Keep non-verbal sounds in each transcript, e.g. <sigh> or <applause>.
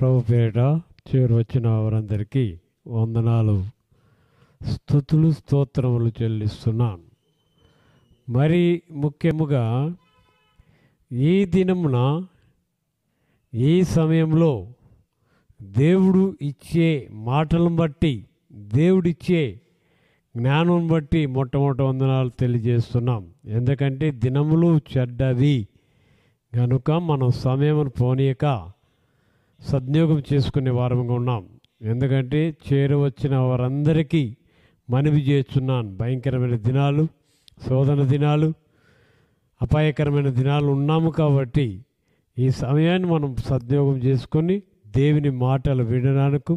ప్రభు పేరిట చేరు వచ్చిన వారందరికీ వందనాలు స్థుతులు స్తోత్రములు చెల్లిస్తున్నాను మరి ముఖ్యముగా ఈ దినమున ఈ సమయంలో దేవుడు ఇచ్చే మాటలను బట్టి దేవుడిచ్చే జ్ఞానం బట్టి మొట్టమొదటి వందనాలు తెలియజేస్తున్నాం ఎందుకంటే దినములు చెడ్డవి కనుక మనం సమయం పోనీయక సద్వినియోగం చేసుకునే వారముగా ఉన్నాం ఎందుకంటే చేరవచ్చిన వారందరికీ మనవి చేస్తున్నాను భయంకరమైన దినాలు శోధన దినాలు అపాయకరమైన దినాలు ఉన్నాము కాబట్టి ఈ సమయాన్ని మనం సద్వినియోగం చేసుకొని దేవుని మాటలు వినడానికి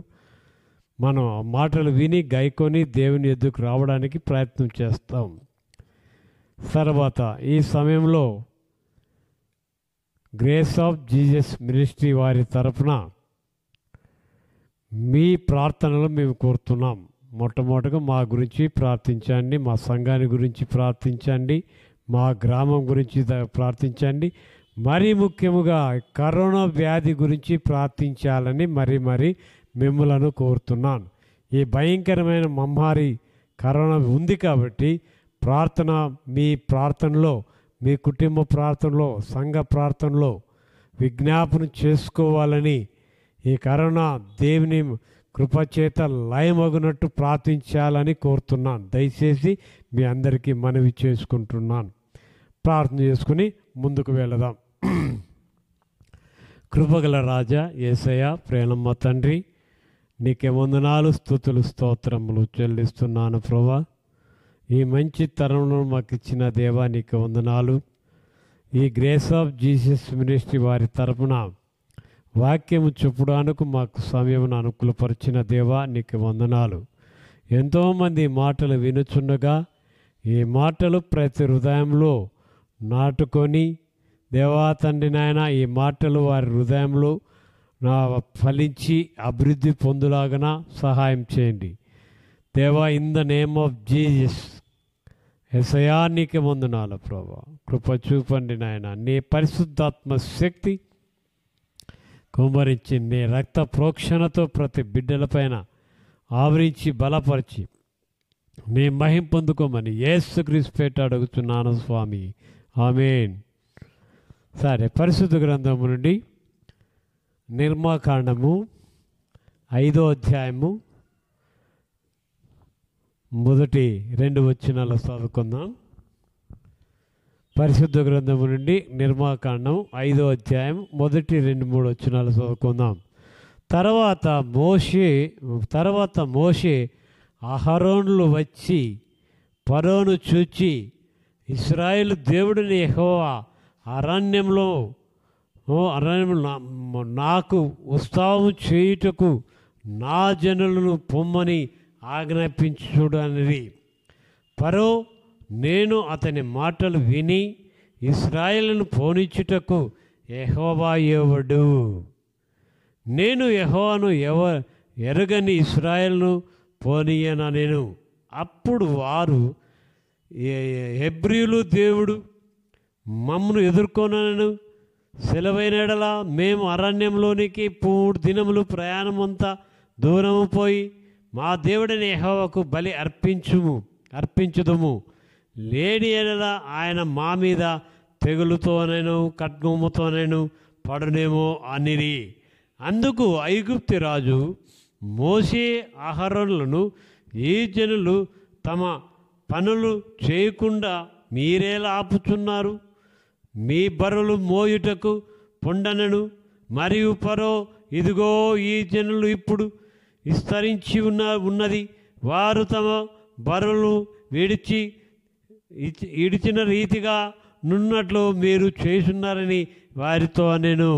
మనం మాటలు విని గైకొని దేవుని ఎద్దుకు రావడానికి ప్రయత్నం చేస్తాం తర్వాత ఈ సమయంలో గ్రేస్ ఆఫ్ జీజస్ మినిస్ట్రీ వారి తరఫున మీ ప్రార్థనలు మేము కోరుతున్నాం మొట్టమొదటిగా మా గురించి ప్రార్థించండి మా సంఘాన్ని గురించి ప్రార్థించండి మా గ్రామం గురించి ప్రార్థించండి మరీ ముఖ్యముగా కరోనా వ్యాధి గురించి ప్రార్థించాలని మరీ మరీ మిమ్మలను కోరుతున్నాను ఈ భయంకరమైన మమ్మారి కరోనా ఉంది కాబట్టి ప్రార్థన మీ ప్రార్థనలో మీ కుటుంబ ప్రార్థనలో సంఘ ప్రార్థనలో విజ్ఞాపన చేసుకోవాలని ఈ కరోనా దేవుని కృపచేత లయమగునట్టు ప్రార్థించాలని కోరుతున్నాను దయచేసి మీ అందరికీ మనవి చేసుకుంటున్నాను ప్రార్థన చేసుకుని ముందుకు వెళదాం <clears throat> కృపగల రాజా ఏసయ ప్రేమమ్మ తండ్రి నీకే వందనాలు స్థుతులు స్తోత్రములు చెల్లిస్తున్నాను ప్రభా ఈ మంచి తరుణం మాకు ఇచ్చిన దేవా నీకు వందనాలు ఈ గ్రేస్ ఆఫ్ జీసస్ మినిస్ట్రీ వారి తరపున వాక్యము చెప్పడానికి మాకు సమయం అనుకూలపరిచిన దేవా నీకు వందనాలు ఎంతోమంది మాటలు వినుచుండగా ఈ మాటలు ప్రతి హృదయంలో నాటుకొని దేవా తండ్రి నాయన ఈ మాటలు వారి హృదయంలో నా ఫలించి అభివృద్ధి పొందులాగన సహాయం చేయండి దేవా in the name of Jesus ముందు వందనాలు ప్రభా కృప చూపండి నాయన నీ పరిశుద్ధాత్మ శక్తి కుమ్మరించి నీ రక్త ప్రోక్షణతో ప్రతి బిడ్డలపైన ఆవరించి బలపరిచి నీ మహిం పొందుకోమని ఏసుక్రీస్పేట అడుగుతున్నాను స్వామి ఆమెన్ సరే పరిశుద్ధ గ్రంథము నుండి నిర్మాకాండము ఐదో అధ్యాయము మొదటి రెండు వచ్చినాలు చదువుకుందాం పరిశుద్ధ గ్రంథము నుండి నిర్మాకాండం ఐదో అధ్యాయం మొదటి రెండు మూడు వచ్చినాలు చదువుకుందాం తర్వాత మోషే తర్వాత మోషే అహరోన్లు వచ్చి పరోను చూచి ఇస్రాయేల్ దేవుడిని ఎహోవా అరణ్యంలో అరణ్యంలో నాకు ఉత్సాహం చేయుటకు నా జనులను పొమ్మని ఆజ్ఞాపించుడు అనేది పరో నేను అతని మాటలు విని ఇస్రాయేల్ను పోనిచ్చుటకు ఎవడు నేను యహోవాను ఎవ ఎరగని ఇస్రాయల్ను పోనీయన నేను అప్పుడు వారు ఎబ్రియులు దేవుడు మమ్మను ఎదుర్కొనను సెలవైన మేము అరణ్యంలోనికి మూడు దినములు ప్రయాణమంతా దూరము పోయి మా దేవుడిని యహోవకు బలి అర్పించుము అర్పించుదుము లేని ఎడల ఆయన మా మీద తెగులుతోనైను ఖడ్గముతోనైను పడనేమో అనిరి అందుకు ఐగుప్తి రాజు మోసే ఆహారులను ఈ జనులు తమ పనులు చేయకుండా మీరేలా ఆపుచున్నారు మీ బరులు మోయుటకు పొండనను మరియు పరో ఇదిగో ఈ జనులు ఇప్పుడు విస్తరించి ఉన్న ఉన్నది వారు తమ బరువులు విడిచి ఇడిచిన రీతిగా నున్నట్లు మీరు చేసున్నారని వారితో నేను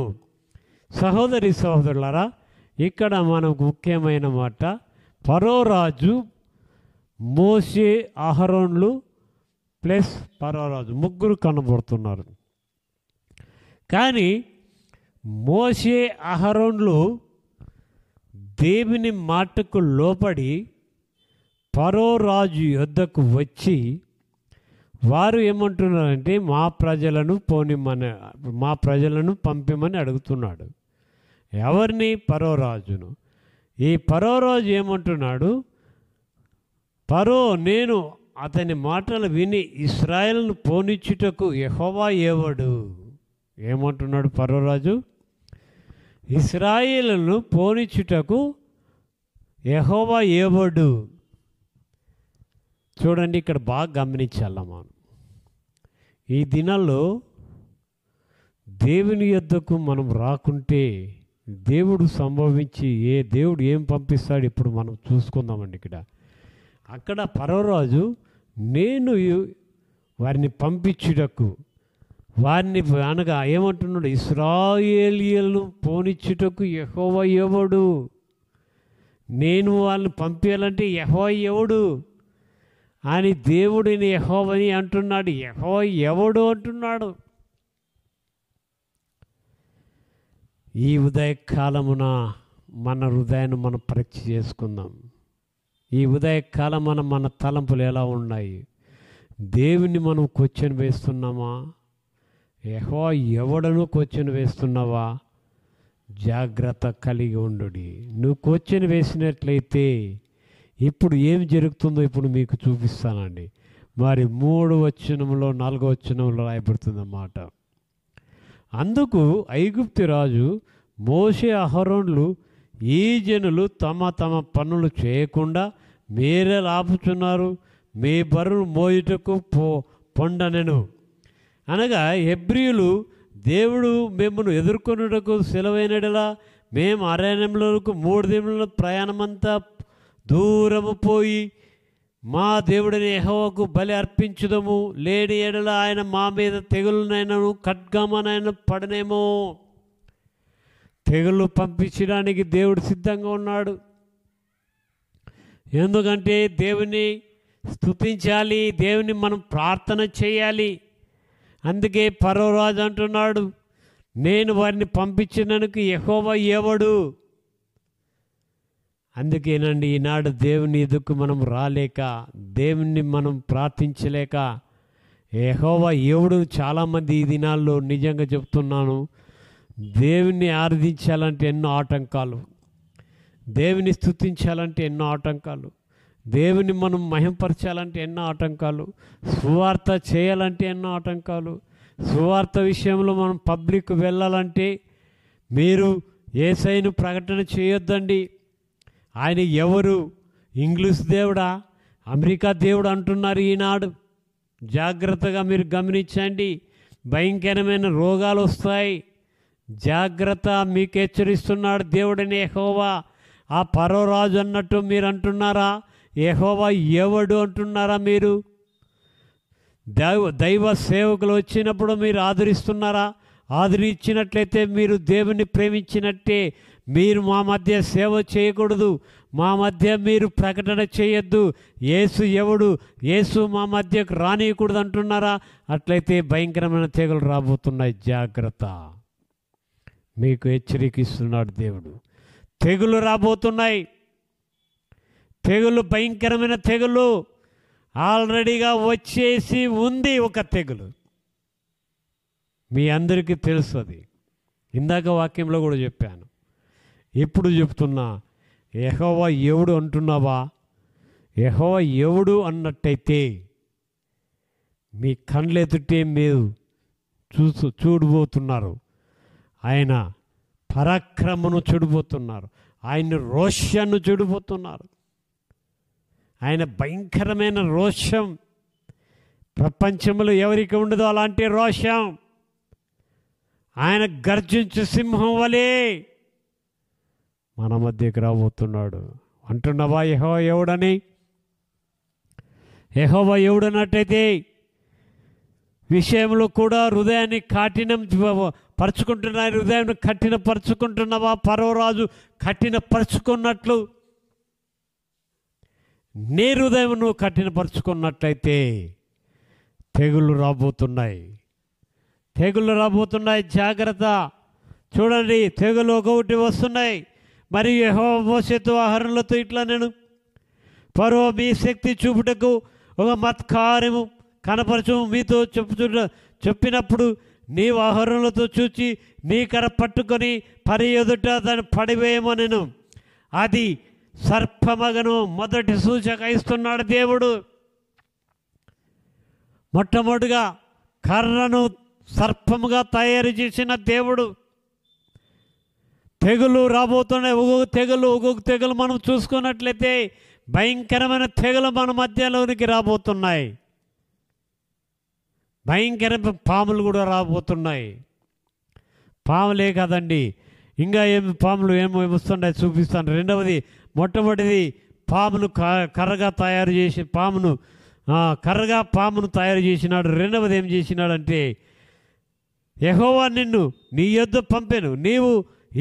సహోదరి సహోదరులరా ఇక్కడ మనకు ముఖ్యమైన మాట పరోరాజు మోసే అహరోన్లు ప్లస్ పరోరాజు ముగ్గురు కనబడుతున్నారు కానీ మోసే అహరోన్లు దేవుని మాటకు పరో పరోరాజు యొద్దకు వచ్చి వారు ఏమంటున్నారంటే మా ప్రజలను పోనిమ్మని మా ప్రజలను పంపిమని అడుగుతున్నాడు ఎవరిని పరోరాజును ఈ పరోరాజు ఏమంటున్నాడు పరో నేను అతని మాటలు విని ఇస్రాయల్ను పోనిచ్చుటకు యహోవా ఏవడు ఏమంటున్నాడు పరోరాజు ఇస్రాయిలను పోనిచ్చుటకు యహోవా ఏవడు చూడండి ఇక్కడ బాగా గమనించాల మనం ఈ దినాల్లో దేవుని యొద్దకు మనం రాకుంటే దేవుడు సంభవించి ఏ దేవుడు ఏం పంపిస్తాడు ఇప్పుడు మనం చూసుకుందామండి ఇక్కడ అక్కడ పరవరాజు నేను వారిని పంపించుటకు వారిని అనగా ఏమంటున్నాడు ఇస్రాయేలియలను పోనిచ్చుటకు యహోవ ఎవడు నేను వాళ్ళని పంపించాలంటే యహో ఎవడు అని దేవుడిని యహోవని అంటున్నాడు యహో ఎవడు అంటున్నాడు ఈ ఉదయ కాలమున మన హృదయాన్ని మనం పరీక్ష చేసుకుందాం ఈ ఉదయ కాలమున మన తలంపులు ఎలా ఉన్నాయి దేవుని మనం క్వశ్చన్ వేస్తున్నామా యహో ఎవడను క్వశ్చన్ వేస్తున్నావా జాగ్రత్త కలిగి ఉండు నువ్వు క్వశ్చన్ వేసినట్లయితే ఇప్పుడు ఏం జరుగుతుందో ఇప్పుడు మీకు చూపిస్తానండి మరి మూడు వచనంలో నాలుగో వచ్చనంలో రాయబడుతుందన్నమాట అందుకు ఐగుప్తి రాజు మోసే అహరోన్లు ఈ జనులు తమ తమ పనులు చేయకుండా మీరే లాపుచున్నారు మీ బరువు మోయుటకు పో పొండనెను అనగా హెబ్రియులు దేవుడు మిమ్మను ఎదుర్కొనుటకు సెలవైనడలా మేము అరణ్యంలోకి మూడు దినముల ప్రయాణమంతా దూరము పోయి మా దేవుడిని యహోవకు బలి అర్పించుదము లేని ఎడల ఆయన మా మీద తెగులునైనను ఖడ్గమనైన పడనేమో తెగులు పంపించడానికి దేవుడు సిద్ధంగా ఉన్నాడు ఎందుకంటే దేవుని స్థుతించాలి దేవుని మనం ప్రార్థన చేయాలి అందుకే పర్వరాజు అంటున్నాడు నేను వారిని పంపించినందుకు ఎహోవా ఏవడు అందుకేనండి ఈనాడు దేవుని ఎదుకు మనం రాలేక దేవుణ్ణి మనం ప్రార్థించలేక ఎహోవా ఎవడు చాలామంది ఈ దినాల్లో నిజంగా చెప్తున్నాను దేవుణ్ణి ఆరాధించాలంటే ఎన్నో ఆటంకాలు దేవుని స్థుతించాలంటే ఎన్నో ఆటంకాలు దేవుని మనం మహింపరచాలంటే ఎన్నో ఆటంకాలు సువార్త చేయాలంటే ఎన్నో ఆటంకాలు సువార్త విషయంలో మనం పబ్లిక్ వెళ్ళాలంటే మీరు ఏసైను ప్రకటన చేయొద్దండి ఆయన ఎవరు ఇంగ్లీష్ దేవుడా అమెరికా దేవుడు అంటున్నారు ఈనాడు జాగ్రత్తగా మీరు గమనించండి భయంకరమైన రోగాలు వస్తాయి జాగ్రత్త మీకు హెచ్చరిస్తున్నాడు దేవుడనే హోవా ఆ పరోరాజు అన్నట్టు మీరు అంటున్నారా యహోవా ఎవడు అంటున్నారా మీరు దైవ దైవ సేవకులు వచ్చినప్పుడు మీరు ఆదరిస్తున్నారా ఆదరించినట్లయితే మీరు దేవుని ప్రేమించినట్టే మీరు మా మధ్య సేవ చేయకూడదు మా మధ్య మీరు ప్రకటన చేయొద్దు ఏసు ఎవడు ఏసు మా మధ్యకు రానియకూడదు అంటున్నారా అట్లయితే భయంకరమైన తెగులు రాబోతున్నాయి జాగ్రత్త మీకు హెచ్చరిక ఇస్తున్నాడు దేవుడు తెగులు రాబోతున్నాయి తెగులు భయంకరమైన తెగులు ఆల్రెడీగా వచ్చేసి ఉంది ఒక తెగులు మీ అందరికీ తెలుసు అది ఇందాక వాక్యంలో కూడా చెప్పాను ఇప్పుడు చెప్తున్నా ఎహోవా ఎవడు అంటున్నావా ఎహోవా ఎవడు అన్నట్టయితే మీ కండ్లెదుటే మీరు చూసు చూడబోతున్నారు ఆయన పరాక్రమను చెడిపోతున్నారు ఆయన రోషను చెడిపోతున్నారు ఆయన భయంకరమైన రోషం ప్రపంచంలో ఎవరికి ఉండదో అలాంటి రోషం ఆయన గర్జించు సింహం వలే మన మధ్యకి రాబోతున్నాడు అంటున్నావా యహో ఎవడని యహోవా ఎవడన్నట్టయితే విషయంలో కూడా హృదయాన్ని కఠిన పరుచుకుంటున్నా హృదయాన్ని కఠినపరుచుకుంటున్నావా పర్వరాజు కఠినపరుచుకున్నట్లు నీ హృదయం నువ్వు కఠినపరుచుకున్నట్లయితే తెగుళ్ళు రాబోతున్నాయి తెగుళ్ళు రాబోతున్నాయి జాగ్రత్త చూడండి తెగులు ఒకటి వస్తున్నాయి మరి యహో భవిష్యత్తు ఆహరణలతో ఇట్లా నేను పరో మీ శక్తి చూపుటకు ఒక మత్కార్యము కనపరచము మీతో చెప్పు చెప్పినప్పుడు నీ ఆహరణలతో చూచి నీ కర పట్టుకొని పరి ఎదుట దాన్ని పడివేయమో నేను అది సర్పమగను మొదటి సూచక ఇస్తున్నాడు దేవుడు మొట్టమొదటిగా కర్రను సర్పముగా తయారు చేసిన దేవుడు తెగులు రాబోతున్నాయి ఒక్కొక్క తెగులు ఒక్కొక్క తెగులు మనం చూసుకున్నట్లయితే భయంకరమైన తెగులు మన మధ్యలోనికి రాబోతున్నాయి భయంకరమైన పాములు కూడా రాబోతున్నాయి పాములే కదండి ఇంకా ఏమి పాములు ఏమో వస్తున్నాయి చూపిస్తాను రెండవది మొట్టమొదటిది పామును కర్రగా తయారు చేసి పామును కర్రగా పామును తయారు చేసినాడు రెండవది ఏం చేసినాడంటే యహోవా నిన్ను నీ యొద్ పంపాను నీవు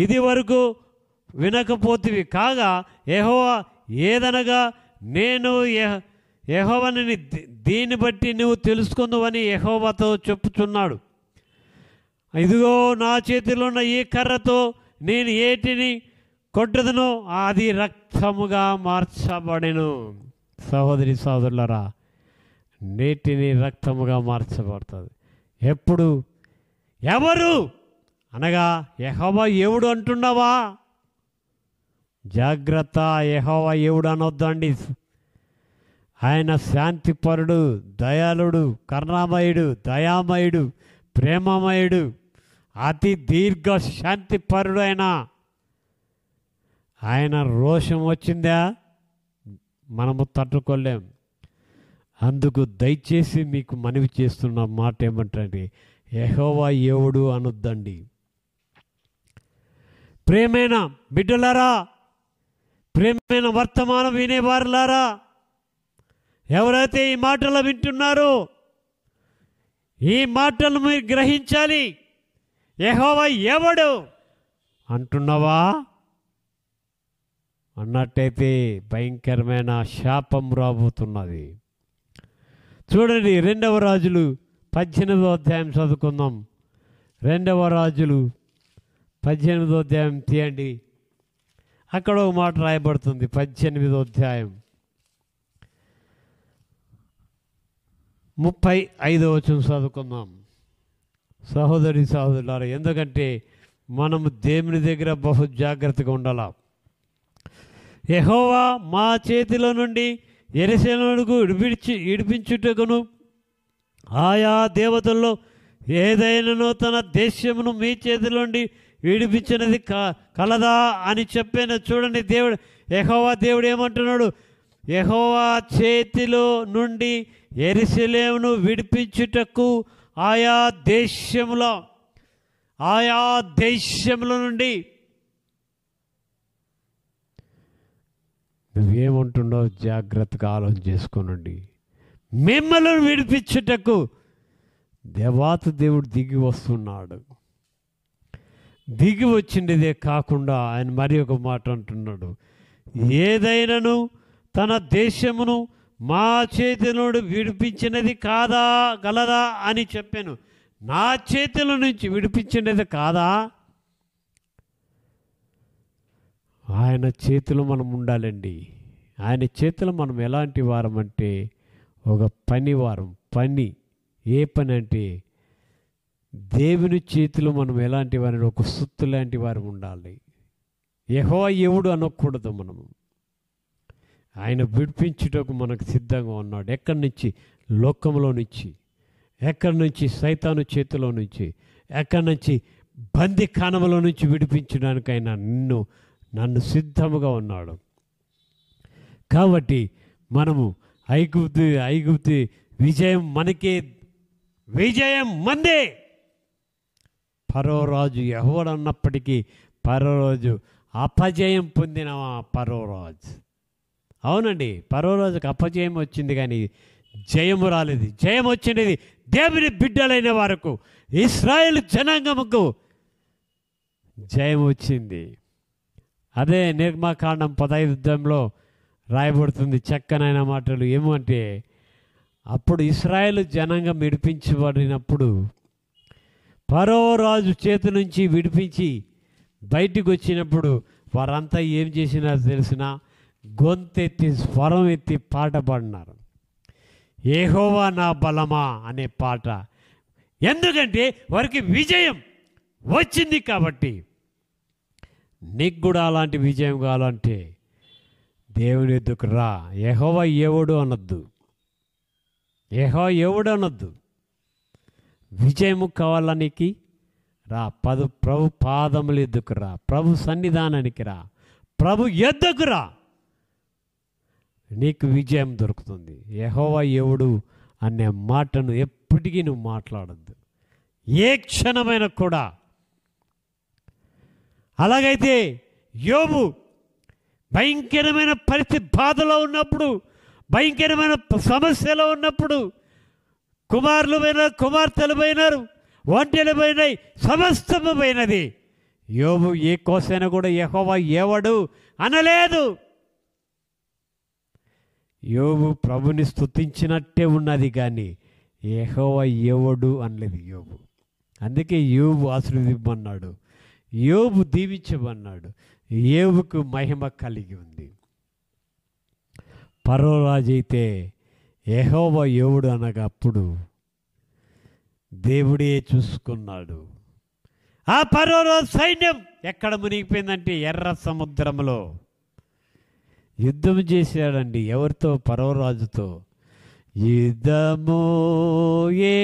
ఇది వరకు వినకపోతివి కాగా యహోవా ఏదనగా నేను యహోవని దీన్ని బట్టి నువ్వు తెలుసుకుందవని యహోవాతో చెప్పుచున్నాడు ఇదిగో నా చేతిలో ఉన్న ఈ కర్రతో నేను ఏటిని కొట్టుదును అది రక్తముగా మార్చబడెను సహోదరి సహోదరులరా నీటిని రక్తముగా మార్చబడుతుంది ఎప్పుడు ఎవరు అనగా యహోవా ఎవడు అంటున్నావా జాగ్రత్త యహోవా ఎవడు అనొద్దండి ఆయన శాంతిపరుడు దయాళుడు కరుణామయుడు దయామయుడు ప్రేమమయుడు అతి దీర్ఘ అయినా ఆయన రోషం వచ్చిందా మనము తట్టుకోలేం అందుకు దయచేసి మీకు మనవి చేస్తున్న మాట ఏమంటే యహోవా ఏవుడు అనొద్దండి ప్రేమైన బిడ్డలారా ప్రేమైన వర్తమానం వినేవారులారా ఎవరైతే ఈ మాటలు వింటున్నారో ఈ మాటలు మీరు గ్రహించాలి యహోవా ఎవడు అంటున్నావా అన్నట్టయితే భయంకరమైన శాపం రాబోతున్నది చూడండి రెండవ రాజులు పద్దెనిమిదో అధ్యాయం చదువుకుందాం రెండవ రాజులు పద్దెనిమిదో అధ్యాయం తీయండి అక్కడ ఒక మాట రాయబడుతుంది పద్దెనిమిదో అధ్యాయం ముప్పై ఐదో వచ్చిన చదువుకుందాం సహోదరి సహోదరులారా ఎందుకంటే మనము దేవుని దగ్గర బహు జాగ్రత్తగా ఉండాలా యహోవా మా చేతిలో నుండి ఎరిశనుడుకు విడిపించి విడిపించుటకును ఆయా దేవతల్లో ఏదైనాను తన దేశమును మీ చేతిలోండి విడిపించినది క కలదా అని చెప్పిన చూడండి దేవుడు యహోవా దేవుడు ఏమంటున్నాడు యహోవా చేతిలో నుండి ఎరిశలేమును విడిపించుటకు ఆయా దేశంలో ఆయా దేశముల నుండి నువ్వేముంటుండో జాగ్రత్తగా ఆలోచన చేసుకోనండి మిమ్మల్ని విడిపించుటకు దేవాత దేవుడు దిగి వస్తున్నాడు దిగి వచ్చిండిదే కాకుండా ఆయన మరి ఒక మాట అంటున్నాడు ఏదైనాను తన దేశమును మా చేతిలోడు విడిపించినది కాదా గలదా అని చెప్పాను నా చేతిలో నుంచి విడిపించినది కాదా ఆయన చేతిలో మనం ఉండాలండి ఆయన చేతిలో మనం ఎలాంటి వారం అంటే ఒక పని వారం పని ఏ పని అంటే దేవుని చేతిలో మనం ఎలాంటి వారి ఒక సుత్తు లాంటి వారు ఉండాలి యహో ఎవడు అనకూడదు మనము ఆయన విడిపించుటకు మనకు సిద్ధంగా ఉన్నాడు ఎక్కడి నుంచి లోకంలో నుంచి ఎక్కడి నుంచి సైతాను చేతిలో నుంచి ఎక్కడి నుంచి బందీ కాణములో నుంచి విడిపించడానికి ఆయన నిన్ను నన్ను సిద్ధముగా ఉన్నాడు కాబట్టి మనము ఐగుప్తి ఐగుప్తి విజయం మనకే విజయం మందే పరోరాజు ఎవడన్నప్పటికీ పరోరాజు అపజయం పొందిన పరోరాజు అవునండి పరోరాజుకు అపజయం వచ్చింది కానీ జయము రాలేదు జయం వచ్చినది దేవుని బిడ్డలైన వారకు ఇస్రాయేల్ జనాంగముకు జయం వచ్చింది అదే నిర్మాకాండం పదైద్యంలో రాయబడుతుంది చక్కనైన మాటలు ఏమంటే అప్పుడు ఇస్రాయేల్ జనంగా విడిపించబడినప్పుడు పరో రాజు చేతి నుంచి విడిపించి బయటికి వచ్చినప్పుడు వారంతా ఏం చేసినారు తెలిసిన గొంతెత్తి స్వరం ఎత్తి పాట పాడినారు ఏహోవా నా బలమా అనే పాట ఎందుకంటే వారికి విజయం వచ్చింది కాబట్టి నీకు కూడా అలాంటి విజయం కావాలంటే దేవుని ఎద్దుకు రా ఎహోవ ఎవడు అనొద్దు ఎహో ఎవడు అనొద్దు విజయము కావాలా నీకు రా పదు ప్రభు పాదములు ఎద్దుకు రా ప్రభు సన్నిధానానికి రా ప్రభు ఎద్దుకు రా నీకు విజయం దొరుకుతుంది ఎహోవ ఎవడు అనే మాటను ఎప్పటికీ నువ్వు మాట్లాడద్దు ఏ క్షణమైన కూడా అలాగైతే యోబు భయంకరమైన పరిస్థితి బాధలో ఉన్నప్పుడు భయంకరమైన సమస్యలో ఉన్నప్పుడు కుమారులు పోయినారు కుమార్తెలు పోయినారు ఒంటెలు పోయినాయి సమస్తము పోయినది యోబు ఏ కోసైనా కూడా ఎహోవా ఏవడు అనలేదు యోబు ప్రభుని స్థుతించినట్టే ఉన్నది కానీ యహోవా ఏవడు అనలేదు యోబు అందుకే యోబు ఆశీర్వదిమ్మన్నాడు యోబు దీవించమన్నాడు ఏవుకు మహిమ కలిగి ఉంది పరోరాజైతే ఎహోవ యోవుడు అనగా అప్పుడు దేవుడే చూసుకున్నాడు ఆ పరోరాజు సైన్యం ఎక్కడ మునిగిపోయిందంటే ఎర్ర సముద్రంలో యుద్ధం చేశాడండి ఎవరితో పరోరాజుతో యుద్ధము ఏ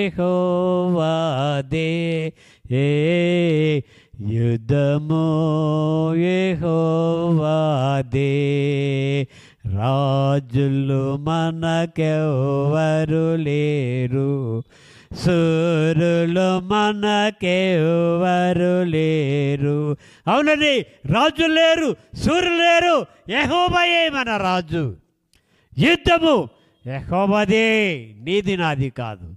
యుద్ధము ఏహోవాదే రాజులు మనకెవరు లేరు సూరులు మనకెవరు లేరు అవునది రాజు లేరు సూర్యులు లేరు యహోబయే మన రాజు యుద్ధము యహోబదే నీది నాది కాదు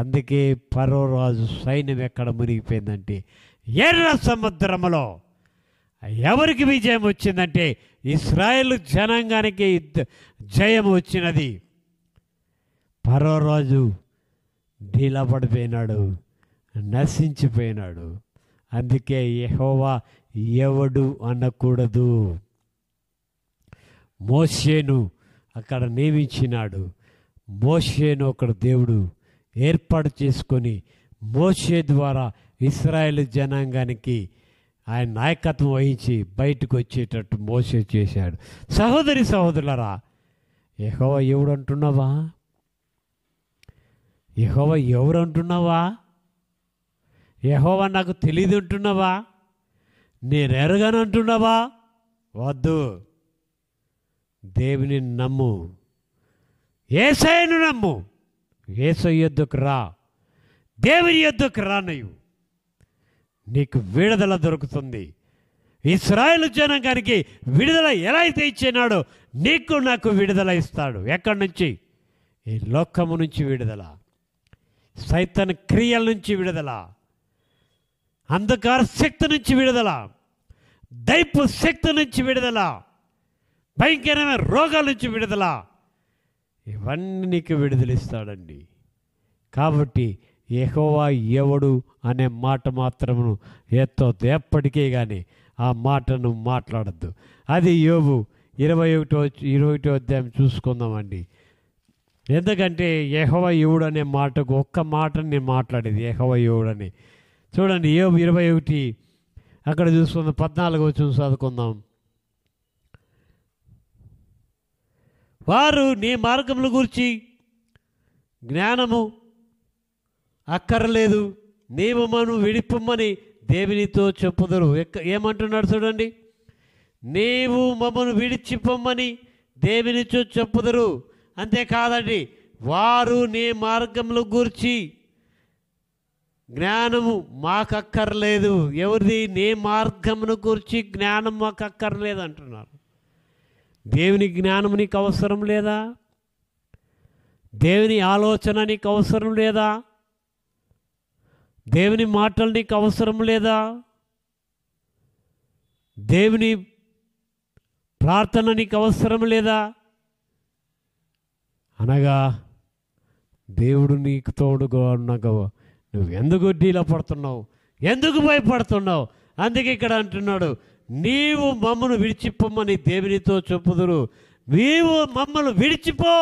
అందుకే పరో రాజు సైన్యం ఎక్కడ మునిగిపోయిందంటే ఎర్ర సముద్రములో ఎవరికి విజయం వచ్చిందంటే ఇస్రాయేల్ జనాంగానికి జయం వచ్చినది పరో రోజు ఢీలపడిపోయినాడు నశించిపోయినాడు అందుకే యహోవా ఎవడు అనకూడదు మోషేను అక్కడ నియమించినాడు మోషేను అక్కడ దేవుడు ఏర్పాటు చేసుకొని మోషే ద్వారా ఇస్రాయేల్ జనాంగానికి ఆయన నాయకత్వం వహించి బయటకు వచ్చేటట్టు మోసే చేశాడు సహోదరి సహోదరులరా ఎహోవ ఎవడు అంటున్నావా ఎహోవ ఎవరు అంటున్నావా ఎహోవ నాకు తెలియదు అంటున్నావా నేను అంటున్నావా వద్దు దేవుని నమ్ము ఏసైను నమ్ము ఏసై ఎద్దుకు రా దేవుని ఎద్దుకు రా నీవు నీకు విడుదల దొరుకుతుంది ఇస్రాయల్ జనాంగానికి విడుదల ఎలా అయితే ఇచ్చినాడో నీకు నాకు విడుదల ఇస్తాడు ఎక్కడి నుంచి ఈ లోకము నుంచి విడుదల సైతన్ క్రియల నుంచి విడుదల అంధకార శక్తి నుంచి విడుదల దైపు శక్తి నుంచి విడుదల భయంకరమైన రోగాల నుంచి విడుదల ఇవన్నీ నీకు విడుదలిస్తాడండి కాబట్టి ఎహోవా ఎవడు అనే మాట మాత్రమును ఎంతో ఎప్పటికీ కానీ ఆ మాటను మాట్లాడద్దు అది యోబు ఇరవై ఒకటో ఇరవై ఒకటో అధ్యాయం చూసుకుందామండి ఎందుకంటే ఎహవ యువుడు అనే మాటకు ఒక్క మాటని నేను మాట్లాడేది ఎహవ యువుడు అని చూడండి ఏ ఇరవై ఒకటి అక్కడ చూసుకుందాం పద్నాలుగు వచ్చి చదువుకుందాం వారు నీ మార్గముల గురించి జ్ఞానము అక్కర్లేదు నేను మను విడిపుమ్మని దేవునితో చెప్పుదరు ఏమంటున్నాడు చూడండి నీవు మమ్మను విడిచిపొమ్మని దేవునితో చెప్పుదరు అంతేకాదండి వారు నీ మార్గములు గూర్చి జ్ఞానము మాకక్కర్లేదు ఎవరిది నీ మార్గమును గూర్చి జ్ఞానం మాకు అక్కర్లేదు అంటున్నారు దేవుని జ్ఞానం నీకు అవసరం లేదా దేవుని ఆలోచన నీకు అవసరం లేదా దేవుని మాటలు నీకు అవసరం లేదా దేవుని ప్రార్థన నీకు అవసరం లేదా అనగా దేవుడు నీకు తోడుగా ఉన్నాగా నువ్వు ఎందుకు డీల పడుతున్నావు ఎందుకు భయపడుతున్నావు అందుకే ఇక్కడ అంటున్నాడు నీవు మమ్మను విడిచిపోమని దేవునితో చెప్పుదురు నీవు మమ్మల్ని విడిచిపో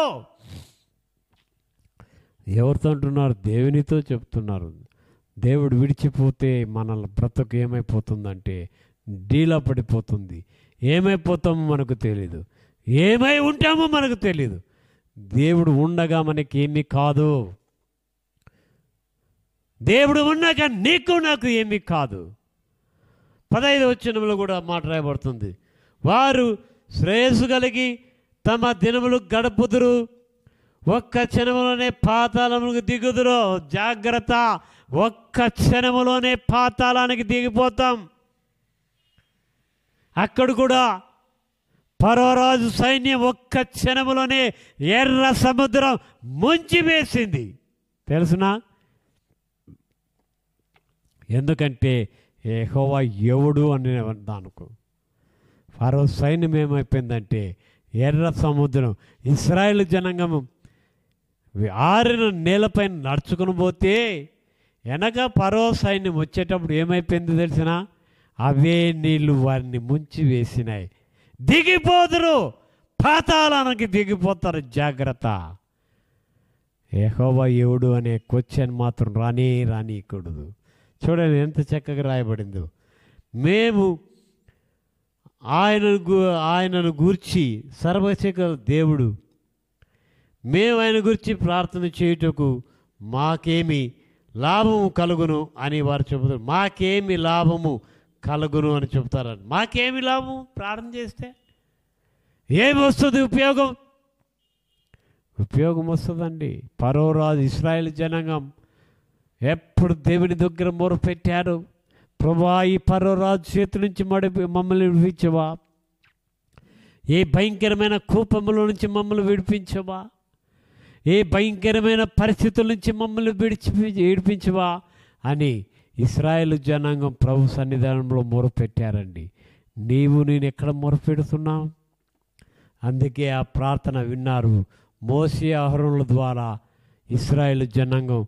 ఎవరితో అంటున్నారు దేవునితో చెప్తున్నారు దేవుడు విడిచిపోతే మనల్ని బ్రతుకు ఏమైపోతుందంటే డీలా పడిపోతుంది ఏమైపోతామో మనకు తెలియదు ఏమై ఉంటామో మనకు తెలియదు దేవుడు ఉండగా మనకి ఏమి కాదు దేవుడు ఉన్నాక నీకు నాకు ఏమి కాదు పదహైదు వచ్చినంలో కూడా మాట రాయబడుతుంది వారు శ్రేయస్సు కలిగి తమ దినములు గడుపుదురు ఒక్క క్షణంలోనే పాతాళములకు దిగుదురు జాగ్రత్త ఒక్క క్షణములోనే పాతాళానికి దిగిపోతాం అక్కడ కూడా పరోరాజు సైన్యం ఒక్క క్షణములోనే ఎర్ర సముద్రం ముంచి వేసింది తెలుసునా ఎందుకంటే ఏహోవా ఎవడు అని దానుకు ఫరో సైన్యం ఏమైపోయిందంటే ఎర్ర సముద్రం ఇస్రాయేల్ జనాంగం ఆరిన నేలపైన నడుచుకుని పోతే వెనక పరో సైన్యం వచ్చేటప్పుడు ఏమైపోయింది తెలిసిన అవే నీళ్ళు వారిని ముంచి వేసినాయి దిగిపోదురు పాతాళానికి దిగిపోతారు జాగ్రత్త ఏహోబా ఎవడు అనే క్వశ్చన్ మాత్రం రానే రానీయకూడదు చూడండి ఎంత చక్కగా రాయబడిందో మేము ఆయనను ఆయనను గూర్చి సర్వశక దేవుడు మేము ఆయన గురించి ప్రార్థన చేయుటకు మాకేమీ లాభము కలుగును అని వారు చెబుతారు మాకేమి లాభము కలుగును అని చెబుతారని మాకేమి లాభం ప్రారంభం చేస్తే ఏమి వస్తుంది ఉపయోగం ఉపయోగం వస్తుందండి పరోరాజు ఇస్రాయల్ జనాంగం ఎప్పుడు దేవుని దగ్గర పెట్టారు ప్రభా ఈ పరోరాజు చేతి నుంచి మడి మమ్మల్ని విడిపించవా ఏ భయంకరమైన కూపముల నుంచి మమ్మల్ని విడిపించవా ఏ భయంకరమైన పరిస్థితుల నుంచి మమ్మల్ని విడిచి ఏడిపించవా అని ఇస్రాయేల్ జనాంగం ప్రభు సన్నిధానంలో మొరపెట్టారండి నీవు నేను ఎక్కడ మొరపెడుతున్నావు అందుకే ఆ ప్రార్థన విన్నారు మోసీ ఆహరణల ద్వారా ఇస్రాయేల్ జనాంగం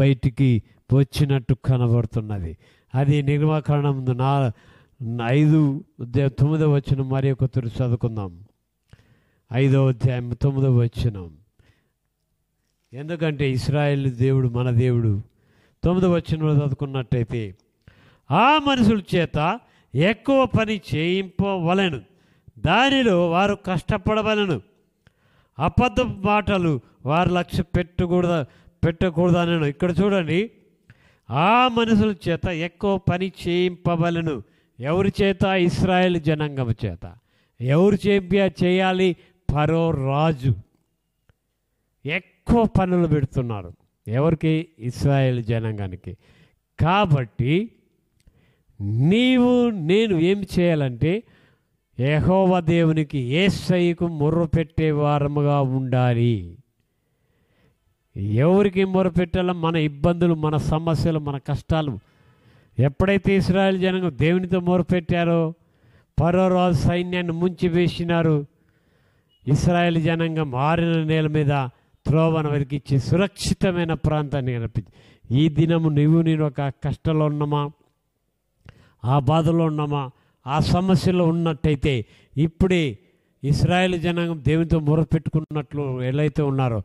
బయటికి వచ్చినట్టు కనబడుతున్నది అది నిర్మాకరణం నా ఐదు తొమ్మిదవ వచ్చిన మరి ఒకరు చదువుకుందాం ఐదవ అధ్యాయం తొమ్మిదవ వచ్చినాం ఎందుకంటే ఇస్రాయేల్ దేవుడు మన దేవుడు తొమ్మిది వచ్చిన చదువుకున్నట్టయితే ఆ మనుషుల చేత ఎక్కువ పని చేయింపవలను దానిలో వారు కష్టపడవలను అబద్ధ మాటలు వారి లక్ష్య పెట్టకూడదు పెట్టకూడదనను ఇక్కడ చూడండి ఆ మనుషుల చేత ఎక్కువ పని చేయింపవలను ఎవరి చేత ఇస్రాయేల్ జనాంగం చేత ఎవరు చేయ చేయాలి పరో రాజు ఎక్ ఎక్కువ పనులు పెడుతున్నారు ఎవరికి ఇస్రాయేల్ జనాంగానికి కాబట్టి నీవు నేను ఏం చేయాలంటే యహోవ దేవునికి ఏ సైకు మొర్ర పెట్టే వారముగా ఉండాలి ఎవరికి మొర్ర పెట్టాలో మన ఇబ్బందులు మన సమస్యలు మన కష్టాలు ఎప్పుడైతే ఇస్రాయల్ జనం దేవునితో పరో రోజు సైన్యాన్ని ముంచి వేసినారు ఇస్రాయల్ జనంగా మారిన నేల మీద త్రోవను వారికి ఇచ్చి సురక్షితమైన ప్రాంతాన్ని కనిపించి ఈ దినము నువ్వు నేను ఒక కష్టంలో ఉన్నామా ఆ బాధలో ఉన్నామా ఆ సమస్యలో ఉన్నట్టయితే ఇప్పుడే ఇస్రాయేల్ జనాంగం దేవునితో మొరపెట్టుకున్నట్లు ఎలాయితే ఉన్నారో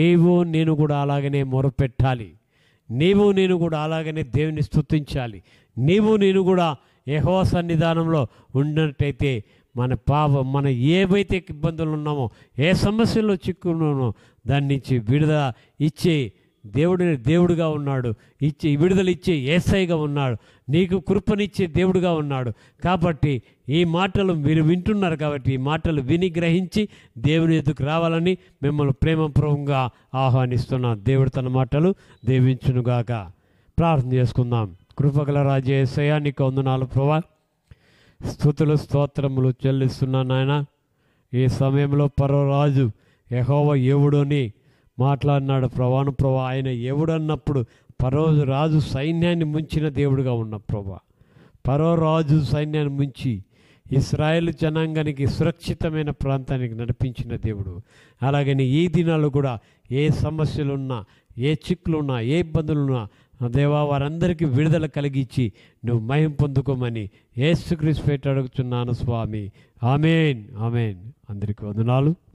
నీవు నేను కూడా అలాగనే మొరపెట్టాలి నీవు నేను కూడా అలాగనే దేవుని స్థుతించాలి నీవు నేను కూడా యహో సన్నిధానంలో ఉన్నట్టయితే మన పాపం మన ఏవైతే ఇబ్బందులు ఉన్నామో ఏ సమస్యల్లో చిక్కున్నామో దాని నుంచి విడుదల ఇచ్చే దేవుడిని దేవుడుగా ఉన్నాడు ఇచ్చే విడుదలిచ్చే ఏసైగా ఉన్నాడు నీకు కృపనిచ్చే దేవుడుగా ఉన్నాడు కాబట్టి ఈ మాటలు మీరు వింటున్నారు కాబట్టి ఈ మాటలు విని గ్రహించి దేవుని ఎదుకు రావాలని మిమ్మల్ని ప్రేమపూర్వంగా ఆహ్వానిస్తున్నాం దేవుడు తన మాటలు దేవించునుగాక ప్రార్థన చేసుకుందాం కృపగల రాజే ఏసయ్యా నీకు వందనాలు ప్రభా స్థుతులు స్తోత్రములు చెల్లిస్తున్నాను నాయన ఈ సమయంలో పరో రాజు యహోవ ఎవడని మాట్లాడినాడు ప్రభాను ప్రభా ఆయన ఎవడన్నప్పుడు పరో రాజు సైన్యాన్ని ముంచిన దేవుడుగా ఉన్న ప్రభా పరో రాజు సైన్యాన్ని ముంచి ఇస్రాయేల్ జనాంగానికి సురక్షితమైన ప్రాంతానికి నడిపించిన దేవుడు అలాగని ఈ దినాలు కూడా ఏ సమస్యలున్నా ఏ చిక్కులున్నా ఏ ఇబ్బందులున్నా దేవా వారందరికీ విడుదల కలిగించి నువ్వు మహిం పొందుకోమని సుక్రీస్ పేట అడుగుతున్నాను స్వామి ఆమెన్ ఆమెన్ అందరికీ వందనాలు